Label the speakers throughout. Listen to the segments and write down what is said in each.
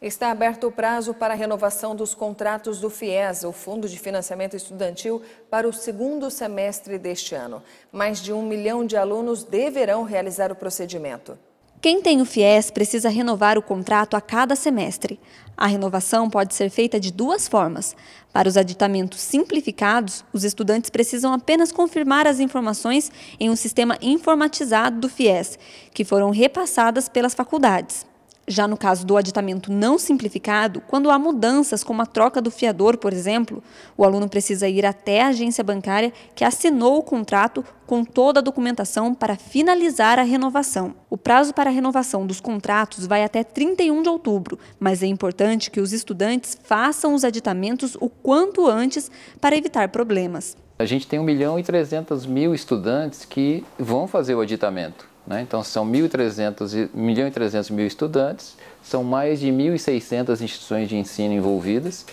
Speaker 1: Está aberto o prazo para a renovação dos contratos do FIES, o Fundo de Financiamento Estudantil, para o segundo semestre deste ano. Mais de um milhão de alunos deverão realizar o procedimento.
Speaker 2: Quem tem o FIES precisa renovar o contrato a cada semestre. A renovação pode ser feita de duas formas. Para os aditamentos simplificados, os estudantes precisam apenas confirmar as informações em um sistema informatizado do FIES, que foram repassadas pelas faculdades. Já no caso do aditamento não simplificado, quando há mudanças, como a troca do fiador, por exemplo, o aluno precisa ir até a agência bancária que assinou o contrato com toda a documentação para finalizar a renovação. O prazo para a renovação dos contratos vai até 31 de outubro, mas é importante que os estudantes façam os aditamentos o quanto antes para evitar problemas.
Speaker 3: A gente tem 1 milhão e 300 mil estudantes que vão fazer o aditamento. Né? Então, são 1.300 e 300 mil estudantes, são mais de 1.600 instituições de ensino envolvidas,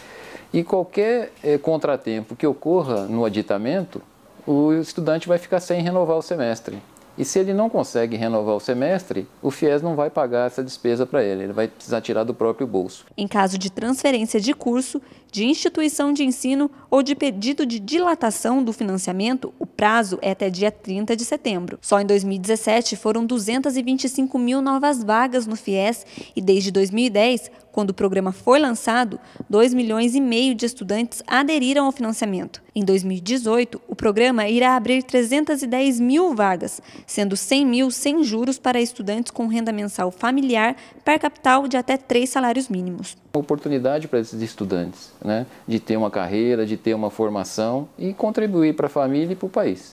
Speaker 3: e qualquer eh, contratempo que ocorra no aditamento, o estudante vai ficar sem renovar o semestre. E se ele não consegue renovar o semestre, o FIES não vai pagar essa despesa para ele, ele vai precisar tirar do próprio bolso.
Speaker 2: Em caso de transferência de curso, de instituição de ensino ou de pedido de dilatação do financiamento, o prazo é até dia 30 de setembro. Só em 2017 foram 225 mil novas vagas no FIES e desde 2010, quando o programa foi lançado, 2 milhões e meio de estudantes aderiram ao financiamento. Em 2018, o programa irá abrir 310 mil vagas, sendo 100 mil sem juros para estudantes com renda mensal familiar per capital de até três salários mínimos.
Speaker 3: Uma oportunidade para esses estudantes né, de ter uma carreira, de ter uma formação e contribuir para a família e para o país.